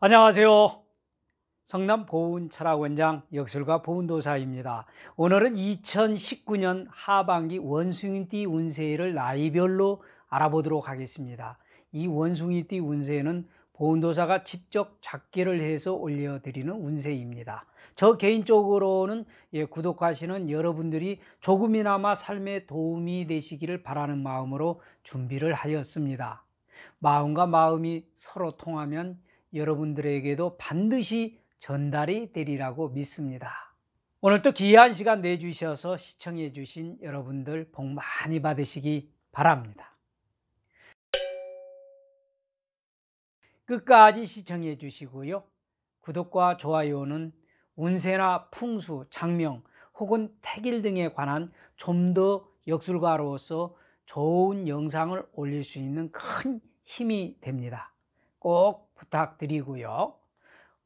안녕하세요. 성남 보훈철학원장 역설과 보훈도사입니다. 오늘은 2019년 하반기 원숭이띠 운세를 나이별로 알아보도록 하겠습니다. 이 원숭이띠 운세는 보훈도사가 직접 작계를 해서 올려드리는 운세입니다. 저 개인적으로는 예, 구독하시는 여러분들이 조금이나마 삶에 도움이 되시기를 바라는 마음으로 준비를 하였습니다. 마음과 마음이 서로 통하면 여러분들에게도 반드시 전달이 되리라고 믿습니다. 오늘도 귀한 시간 내주셔서 시청해 주신 여러분들 복 많이 받으시기 바랍니다. 끝까지 시청해 주시고요. 구독과 좋아요는 운세나 풍수, 장명 혹은 태길 등에 관한 좀 더 역술가로서 좋은 영상을 올릴 수 있는 큰 힘이 됩니다. 꼭 부탁드리고요.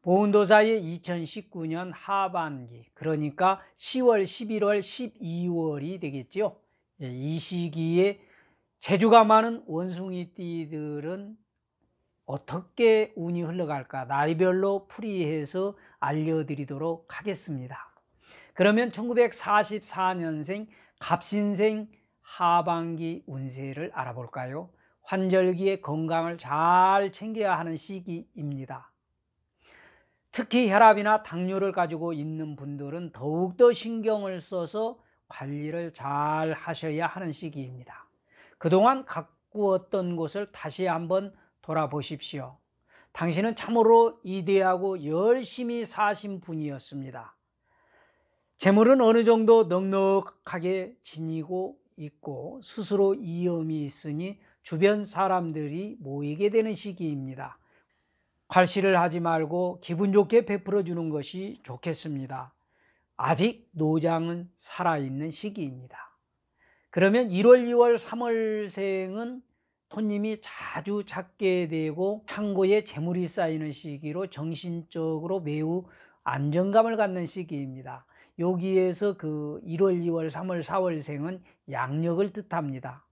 보훈도사의 2019년 하반기, 그러니까 10월, 11월, 12월이 되겠죠. 예, 이 시기에 재주가 많은 원숭이띠들은 어떻게 운이 흘러갈까 나이별로 풀이해서 알려드리도록 하겠습니다. 그러면 1944년생 갑신생 하반기 운세를 알아볼까요? 환절기에 건강을 잘 챙겨야 하는 시기입니다. 특히 혈압이나 당뇨를 가지고 있는 분들은 더욱더 신경을 써서 관리를 잘 하셔야 하는 시기입니다. 그동안 가꾸었던 곳을 다시 한번 돌아보십시오. 당신은 참으로 이대하고 열심히 사신 분이었습니다. 재물은 어느 정도 넉넉하게 지니고 있고 스스로 이염이 있으니 주변 사람들이 모이게 되는 시기입니다. 팔씨를 하지 말고 기분 좋게 베풀어 주는 것이 좋겠습니다. 아직 노장은 살아있는 시기입니다. 그러면 1월, 2월, 3월생은 손님이 자주 찾게 되고 창고에 재물이 쌓이는 시기로 정신적으로 매우 안정감을 갖는 시기입니다. 여기에서 그 1월, 2월, 3월, 4월생은 양력을 뜻합니다.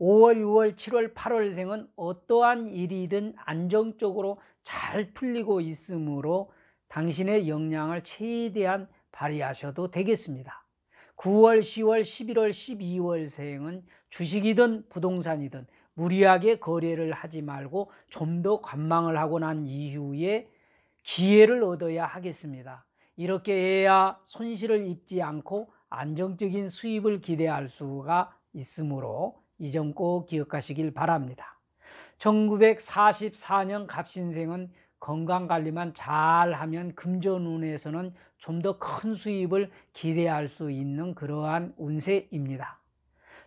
5월, 6월, 7월, 8월 생은 어떠한 일이든 안정적으로 잘 풀리고 있으므로 당신의 역량을 최대한 발휘하셔도 되겠습니다. 9월, 10월, 11월, 12월 생은 주식이든 부동산이든 무리하게 거래를 하지 말고 좀 더 관망을 하고 난 이후에 기회를 얻어야 하겠습니다. 이렇게 해야 손실을 입지 않고 안정적인 수입을 기대할 수가 있으므로 이점꼭 기억하시길 바랍니다. 1944년 갑신생은 건강 관리만 잘하면 금전운에서는 좀 더 큰 수입을 기대할 수 있는 그러한 운세입니다.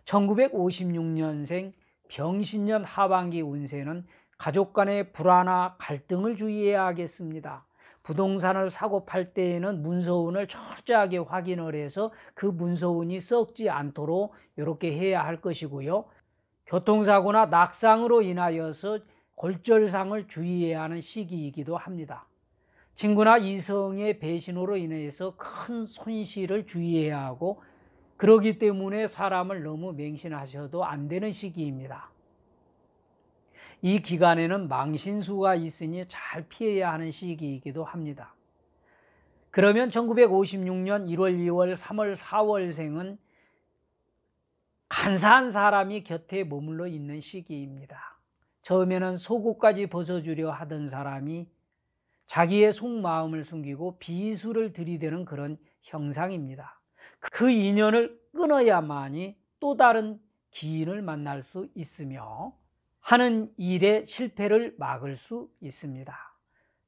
1956년생 병신년 하반기 운세는 가족 간의 불화나 갈등을 주의해야 하겠습니다. 부동산을 사고 팔 때에는 문서운을 철저하게 확인을 해서 그 문서운이 썩지 않도록 이렇게 해야 할 것이고요. 교통사고나 낙상으로 인하여서 골절상을 주의해야 하는 시기이기도 합니다. 친구나 이성의 배신으로 인해서 큰 손실을 주의해야 하고 그러기 때문에 사람을 너무 맹신하셔도 안 되는 시기입니다. 이 기간에는 망신수가 있으니 잘 피해야 하는 시기이기도 합니다. 그러면 1956년 1월, 2월, 3월, 4월생은 간사한 사람이 곁에 머물러 있는 시기입니다. 처음에는 속옷까지 벗어주려 하던 사람이 자기의 속마음을 숨기고 비수를 들이대는 그런 형상입니다. 그 인연을 끊어야만이 또 다른 기인을 만날 수 있으며 하는 일의 실패를 막을 수 있습니다.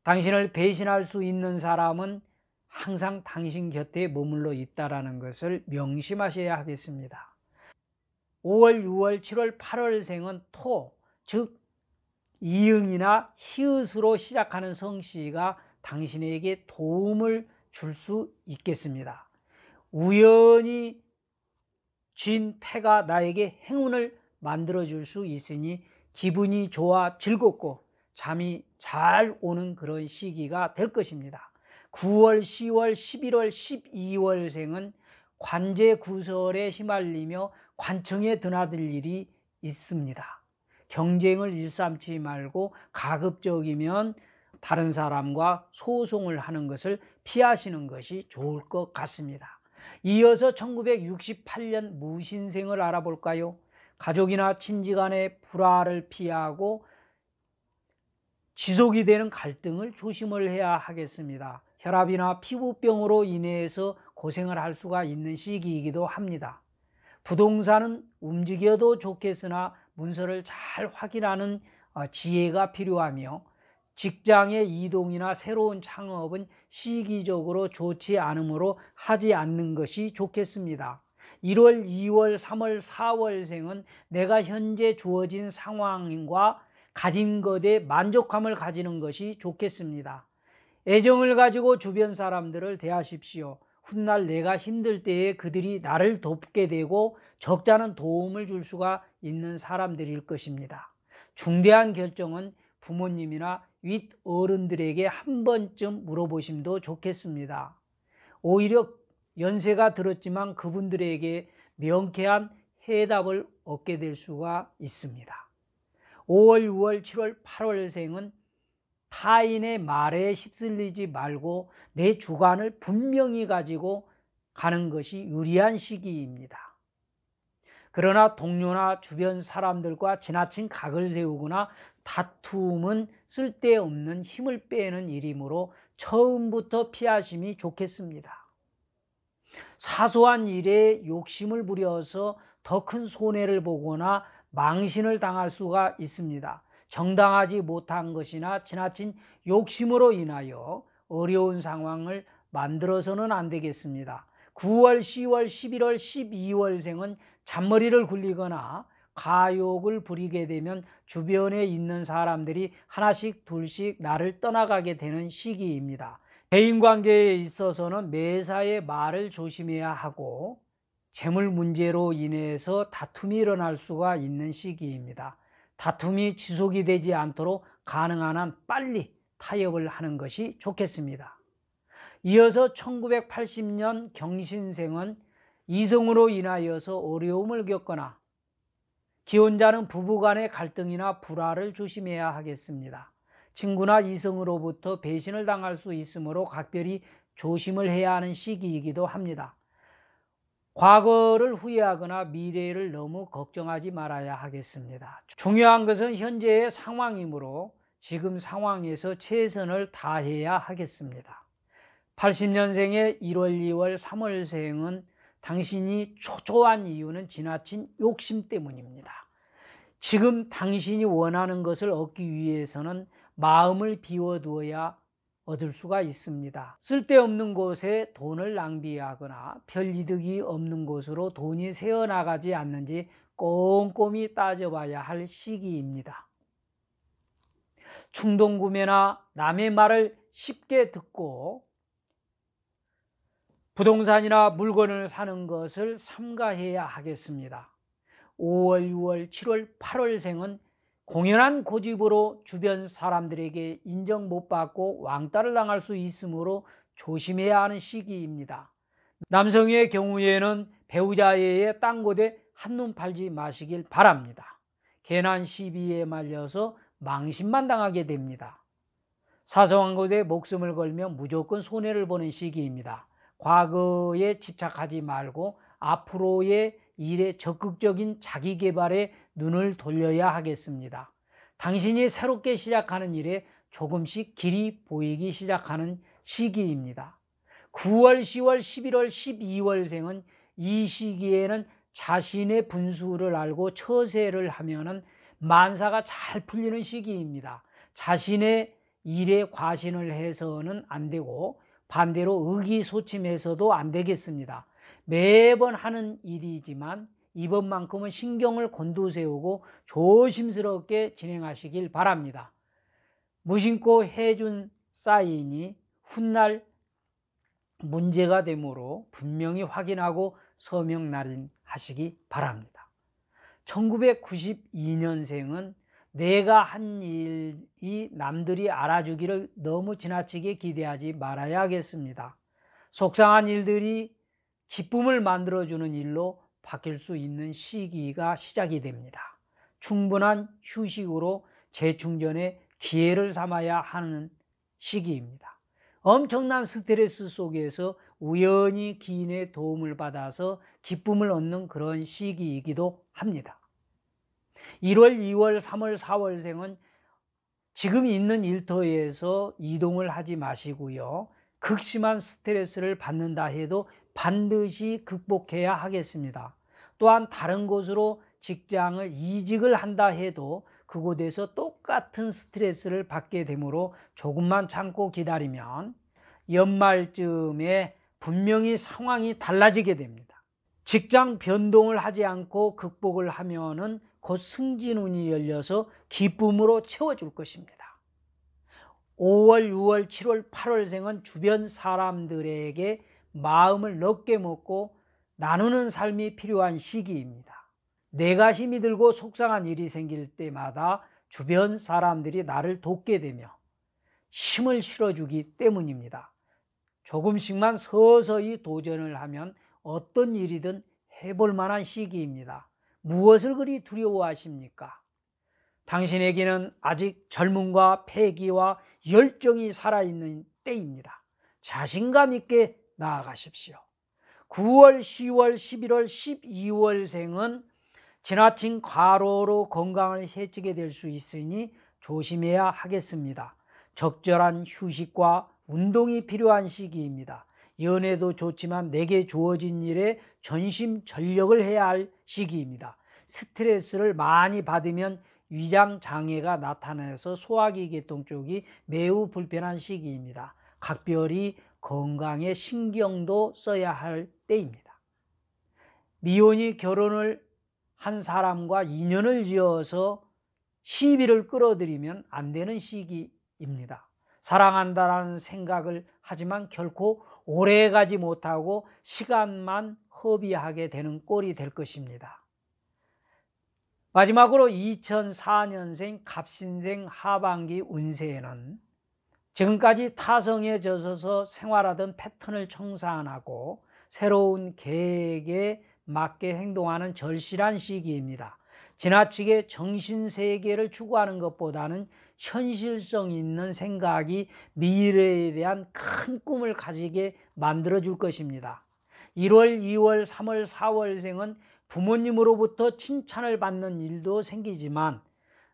당신을 배신할 수 있는 사람은 항상 당신 곁에 머물러 있다라는 것을 명심하셔야 하겠습니다. 5월, 6월, 7월, 8월 생은 토, 즉 이응이나 히읗으로 시작하는 성씨가 당신에게 도움을 줄 수 있겠습니다. 우연히 쥔 패가 나에게 행운을 만들어 줄 수 있으니 기분이 좋아 즐겁고 잠이 잘 오는 그런 시기가 될 것입니다. 9월, 10월, 11월, 12월생은 관제 구설에 휘말리며 관청에 드나들 일이 있습니다. 경쟁을 일삼지 말고 가급적이면 다른 사람과 소송을 하는 것을 피하시는 것이 좋을 것 같습니다. 이어서 1968년 무신생을 알아볼까요? 가족이나 친지 간의 불화를 피하고 지속이 되는 갈등을 조심을 해야 하겠습니다. 혈압이나 피부병으로 인해서 고생을 할 수가 있는 시기이기도 합니다. 부동산은 움직여도 좋겠으나 문서를 잘 확인하는 어, 지혜가 필요하며 직장의 이동이나 새로운 창업은 시기적으로 좋지 않으므로 하지 않는 것이 좋겠습니다. 1월, 2월, 3월, 4월생은 내가 현재 주어진 상황과 가진 것에 만족함을 가지는 것이 좋겠습니다. 애정을 가지고 주변 사람들을 대하십시오. 훗날 내가 힘들 때에 그들이 나를 돕게 되고 적잖은 도움을 줄 수가 있는 사람들일 것입니다. 중대한 결정은 부모님이나 윗 어른들에게 한 번쯤 물어보심도 좋겠습니다. 오히려 연세가 들었지만 그분들에게 명쾌한 해답을 얻게 될 수가 있습니다. 5월, 6월, 7월, 8월생은 타인의 말에 휩쓸리지 말고 내 주관을 분명히 가지고 가는 것이 유리한 시기입니다. 그러나 동료나 주변 사람들과 지나친 각을 세우거나 다툼은 쓸데없는 힘을 빼는 일이므로 처음부터 피하심이 좋겠습니다. 사소한 일에 욕심을 부려서 더 큰 손해를 보거나 망신을 당할 수가 있습니다. 정당하지 못한 것이나 지나친 욕심으로 인하여 어려운 상황을 만들어서는 안 되겠습니다. 9월, 10월, 11월, 12월생은 잔머리를 굴리거나 가욕을 부리게 되면 주변에 있는 사람들이 하나씩 둘씩 나를 떠나가게 되는 시기입니다. 대인 관계에 있어서는 매사에 말을 조심해야 하고 재물 문제로 인해서 다툼이 일어날 수가 있는 시기입니다. 다툼이 지속이 되지 않도록 가능한 한 빨리 타협을 하는 것이 좋겠습니다. 이어서 1980년 경신생은 이성으로 인하여서 어려움을 겪거나 기혼자는 부부간의 갈등이나 불화를 조심해야 하겠습니다. 친구나 이성으로부터 배신을 당할 수 있으므로 각별히 조심을 해야 하는 시기이기도 합니다. 과거를 후회하거나 미래를 너무 걱정하지 말아야 하겠습니다. 중요한 것은 현재의 상황이므로 지금 상황에서 최선을 다해야 하겠습니다. 80년생의 1월, 2월, 3월생은 당신이 초조한 이유는 지나친 욕심 때문입니다. 지금 당신이 원하는 것을 얻기 위해서는 마음을 비워두어야 얻을 수가 있습니다. 쓸데없는 곳에 돈을 낭비하거나 편리득이 없는 곳으로 돈이 새어나가지 않는지 꼼꼼히 따져봐야 할 시기입니다. 충동구매나 남의 말을 쉽게 듣고 부동산이나 물건을 사는 것을 삼가해야 하겠습니다. 5월, 6월, 7월, 8월생은 공연한 고집으로 주변 사람들에게 인정 못 받고 왕따를 당할 수 있으므로 조심해야 하는 시기입니다. 남성의 경우에는 배우자의 땅고대 한눈 팔지 마시길 바랍니다. 괜한 시비에 말려서 망신만 당하게 됩니다. 사소한 곳에 목숨을 걸면 무조건 손해를 보는 시기입니다. 과거에 집착하지 말고 앞으로의 일에 적극적인 자기 개발에 눈을 돌려야 하겠습니다. 당신이 새롭게 시작하는 일에 조금씩 길이 보이기 시작하는 시기입니다. 9월, 10월, 11월, 12월생은 이 시기에는 자신의 분수를 알고 처세를 하면은 만사가 잘 풀리는 시기입니다. 자신의 일에 과신을 해서는 안 되고 반대로 의기소침해서도 안 되겠습니다. 매번 하는 일이지만 이번만큼은 신경을 곤두세우고 조심스럽게 진행하시길 바랍니다. 무심코 해준 사인이 훗날 문제가 되므로 분명히 확인하고 서명 날인하시기 바랍니다. 1992년생은 내가 한 일이 남들이 알아주기를 너무 지나치게 기대하지 말아야겠습니다. 속상한 일들이 기쁨을 만들어주는 일로 바뀔 수 있는 시기가 시작이 됩니다. 충분한 휴식으로 재충전의 기회를 삼아야 하는 시기입니다. 엄청난 스트레스 속에서 우연히 기인의 도움을 받아서 기쁨을 얻는 그런 시기이기도 합니다. 1월, 2월, 3월, 4월생은 지금 있는 일터에서 이동을 하지 마시고요. 극심한 스트레스를 받는다 해도 반드시 극복해야 하겠습니다. 또한 다른 곳으로 직장을 이직을 한다 해도 그곳에서 똑같은 스트레스를 받게 되므로 조금만 참고 기다리면 연말쯤에 분명히 상황이 달라지게 됩니다. 직장 변동을 하지 않고 극복을 하면은 곧 승진운이 열려서 기쁨으로 채워줄 것입니다. 5월, 6월, 7월, 8월 생은 주변 사람들에게 마음을 넓게 먹고 나누는 삶이 필요한 시기입니다. 내가 힘이 들고 속상한 일이 생길 때마다 주변 사람들이 나를 돕게 되며 힘을 실어주기 때문입니다. 조금씩만 서서히 도전을 하면 어떤 일이든 해볼 만한 시기입니다. 무엇을 그리 두려워하십니까? 당신에게는 아직 젊음과 패기와 열정이 살아있는 때입니다. 자신감 있게 나아가십시오. 9월, 10월, 11월, 12월생은 지나친 과로로 건강을 해치게 될 수 있으니 조심해야 하겠습니다. 적절한 휴식과 운동이 필요한 시기입니다. 연애도 좋지만 내게 주어진 일에 전심 전력을 해야 할 시기입니다. 스트레스를 많이 받으면 위장 장애가 나타나서 소화기 계통 쪽이 매우 불편한 시기입니다. 각별히 건강에 신경도 써야 할 때입니다. 미혼이 결혼을 한 사람과 인연을 지어서 시비를 끌어들이면 안 되는 시기입니다. 사랑한다라는 생각을 하지만 결코 오래 가지 못하고 시간만 허비하게 되는 꼴이 될 것입니다. 마지막으로 2004년생 갑신생 하반기 운세에는 지금까지 타성에 젖어서 생활하던 패턴을 청산하고 새로운 계획에 맞게 행동하는 절실한 시기입니다. 지나치게 정신세계를 추구하는 것보다는 현실성 있는 생각이 미래에 대한 큰 꿈을 가지게 만들어 줄 것입니다. 1월, 2월, 3월, 4월생은 부모님으로부터 칭찬을 받는 일도 생기지만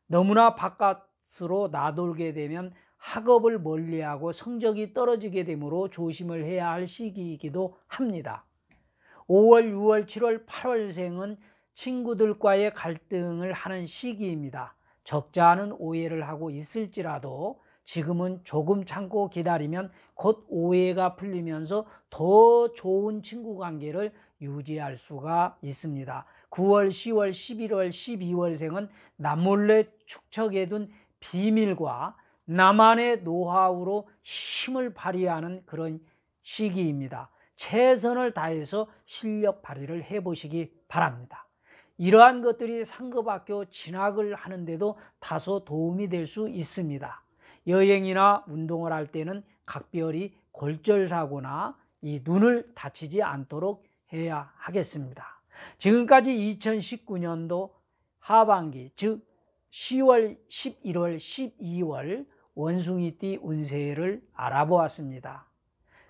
너무나 바깥으로 나돌게 되면 학업을 멀리하고 성적이 떨어지게 되므로 조심을 해야 할 시기이기도 합니다. 5월, 6월, 7월, 8월생은 친구들과의 갈등을 하는 시기입니다. 적지 않은 오해를 하고 있을지라도 지금은 조금 참고 기다리면 곧 오해가 풀리면서 더 좋은 친구 관계를 유지할 수가 있습니다. 9월, 10월, 11월, 12월생은 남몰래 축척해둔 비밀과 나만의 노하우로 힘을 발휘하는 그런 시기입니다. 최선을 다해서 실력 발휘를 해보시기 바랍니다. 이러한 것들이 상급학교 진학을 하는데도 다소 도움이 될 수 있습니다. 여행이나 운동을 할 때는 각별히 골절사고나 이 눈을 다치지 않도록 해야 하겠습니다. 지금까지 2019년도 하반기, 즉 10월, 11월, 12월 원숭이띠 운세를 알아보았습니다.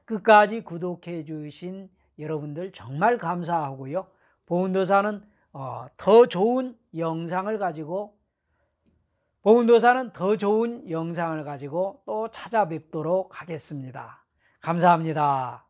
끝까지 구독해 주신 여러분들 정말 감사하고요. 보은도사는 어, 더 좋은 영상을 가지고 보은도사는 더 좋은 영상을 가지고 또 찾아뵙도록 하겠습니다. 감사합니다.